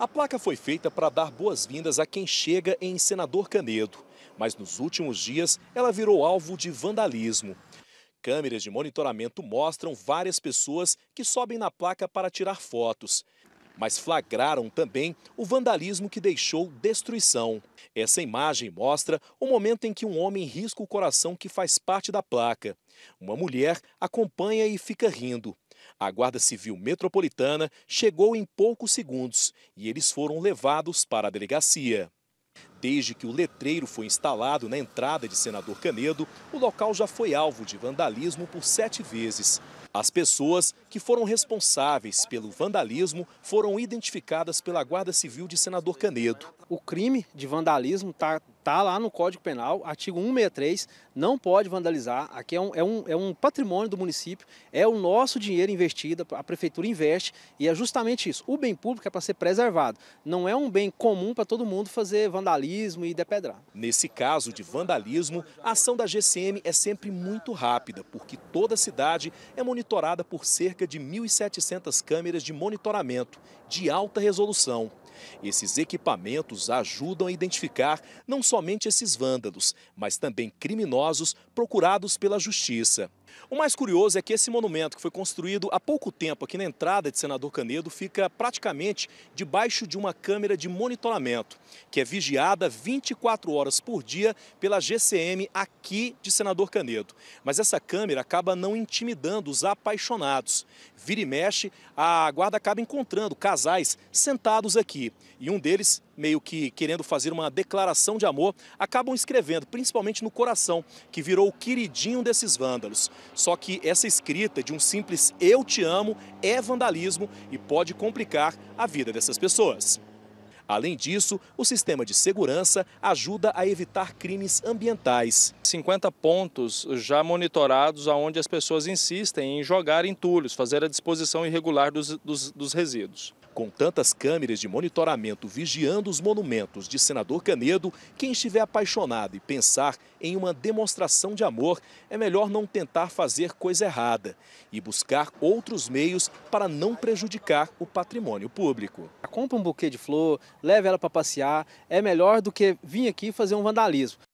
A placa foi feita para dar boas-vindas a quem chega em Senador Canedo, mas nos últimos dias ela virou alvo de vandalismo. Câmeras de monitoramento mostram várias pessoas que sobem na placa para tirar fotos mas flagraram também o vandalismo que deixou destruição. Essa imagem mostra o momento em que um homem risca o coração que faz parte da placa. Uma mulher acompanha e fica rindo. A Guarda Civil Metropolitana chegou em poucos segundos e eles foram levados para a delegacia. Desde que o letreiro foi instalado na entrada de Senador Canedo, o local já foi alvo de vandalismo por sete vezes. As pessoas que foram responsáveis pelo vandalismo foram identificadas pela Guarda Civil de Senador Canedo. O crime de vandalismo está Está lá no Código Penal, artigo 163, não pode vandalizar. Aqui é um, é, um, é um patrimônio do município, é o nosso dinheiro investido, a prefeitura investe e é justamente isso. O bem público é para ser preservado, não é um bem comum para todo mundo fazer vandalismo e depedrar. Nesse caso de vandalismo, a ação da GCM é sempre muito rápida, porque toda a cidade é monitorada por cerca de 1.700 câmeras de monitoramento de alta resolução. Esses equipamentos ajudam a identificar não somente esses vândalos, mas também criminosos procurados pela justiça. O mais curioso é que esse monumento, que foi construído há pouco tempo aqui na entrada de Senador Canedo, fica praticamente debaixo de uma câmera de monitoramento, que é vigiada 24 horas por dia pela GCM aqui de Senador Canedo. Mas essa câmera acaba não intimidando os apaixonados. Vira e mexe, a guarda acaba encontrando casais sentados aqui e um deles meio que querendo fazer uma declaração de amor, acabam escrevendo, principalmente no coração, que virou o queridinho desses vândalos. Só que essa escrita é de um simples eu te amo é vandalismo e pode complicar a vida dessas pessoas. Além disso, o sistema de segurança ajuda a evitar crimes ambientais. 50 pontos já monitorados onde as pessoas insistem em jogar entulhos, fazer a disposição irregular dos, dos, dos resíduos. Com tantas câmeras de monitoramento vigiando os monumentos de Senador Canedo, quem estiver apaixonado e pensar em uma demonstração de amor, é melhor não tentar fazer coisa errada e buscar outros meios para não prejudicar o patrimônio público compra um buquê de flor, leve ela para passear. É melhor do que vir aqui fazer um vandalismo.